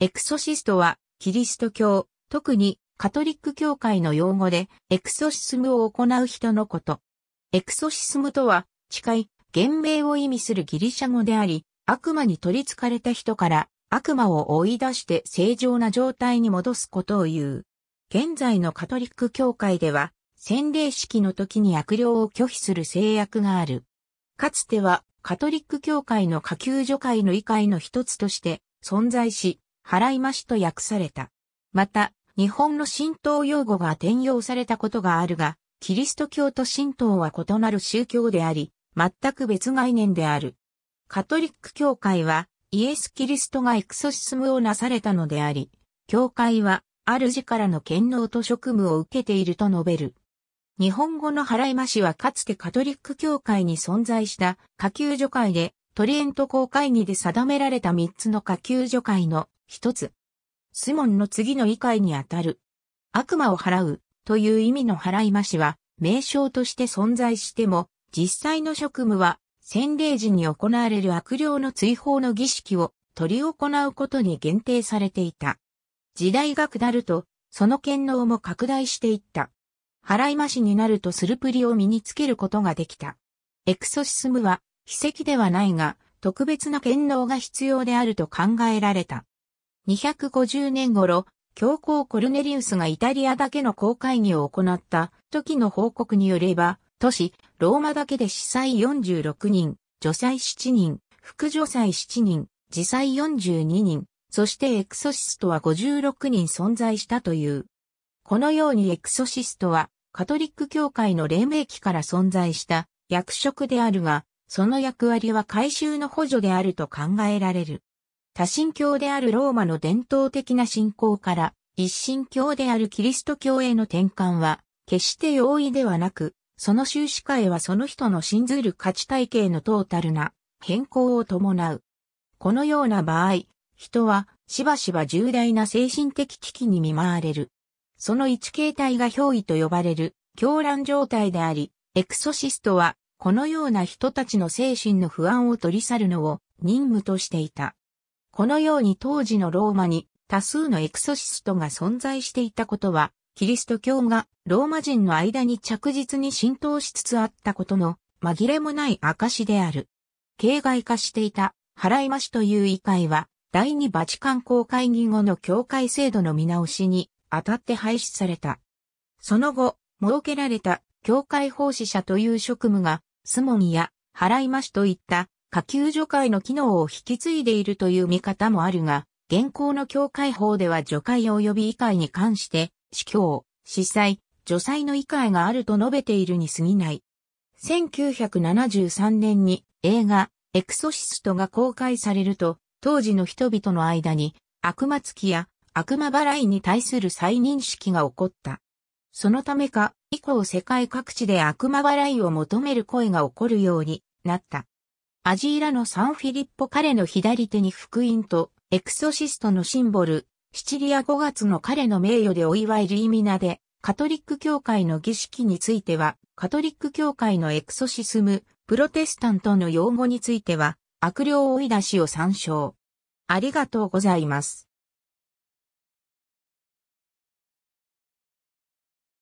エクソシストは、キリスト教、特にカトリック教会の用語で、エクソシスムを行う人のこと。エクソシスムとは、誓い、厳命を意味するギリシャ語であり、悪魔に取り憑かれた人から悪魔を追い出して正常な状態に戻すことを言う。現在のカトリック教会では、洗礼式の時に悪霊を拒否する制約がある。かつては、カトリック教会の下級助会の異界の一つとして存在し、払い増しと訳された。また、日本の神道用語が転用されたことがあるが、キリスト教と神道は異なる宗教であり、全く別概念である。カトリック教会は、イエス・キリストがエクソシスムをなされたのであり、教会は、主からの権能と職務を受けていると述べる。日本語の払い増しはかつてカトリック教会に存在した下級助会でトリエント公会議で定められた3つの下級助会の1つ。スモンの次の議会にあたる。悪魔を払うという意味の払い増しは名称として存在しても、実際の職務は洗礼時に行われる悪霊の追放の儀式を取り行うことに限定されていた。時代が下ると、その権能も拡大していった。払い増しになるとスルプリを身につけることができた。エクソシスムは秘跡ではないが、特別な権能が必要であると考えられた。250年頃、教皇コルネリウスがイタリアだけの公会議を行った時の報告によれば、都市、ローマだけで司祭46人、女祭7人、副女祭7人、自祭42人、そしてエクソシストは56人存在したという。このようにエクソシストは、カトリック教会の黎明期から存在した役職であるが、その役割は改修の補助であると考えられる。多神教であるローマの伝統的な信仰から、一神教であるキリスト教への転換は、決して容易ではなく、その修士会はその人の信ずる価値体系のトータルな変更を伴う。このような場合、人はしばしば重大な精神的危機に見舞われる。その一形態が憑依と呼ばれる狂乱状態であり、エクソシストはこのような人たちの精神の不安を取り去るのを任務としていた。このように当時のローマに多数のエクソシストが存在していたことは、キリスト教がローマ人の間に着実に浸透しつつあったことの紛れもない証である。形骸化していた払い増しという異界は、第二バチカン公会議後の教会制度の見直しにあたって廃止された。その後、設けられた教会奉仕者という職務が、スモギや、払い増しといった下級除会の機能を引き継いでいるという見方もあるが、現行の教会法では除会及び以会に関して、司教、司祭、除祭の以会があると述べているに過ぎない。1973年に映画、エクソシストが公開されると、当時の人々の間に、悪魔つきや悪魔払いに対する再認識が起こった。そのためか、以降世界各地で悪魔払いを求める声が起こるようになった。アジーラのサンフィリッポ彼の左手に福音とエクソシストのシンボル、シチリア5月の彼の名誉でお祝いリーミナで、カトリック教会の儀式については、カトリック教会のエクソシスム、プロテスタントの用語については、悪霊追い出しを参照。ありがとうございます。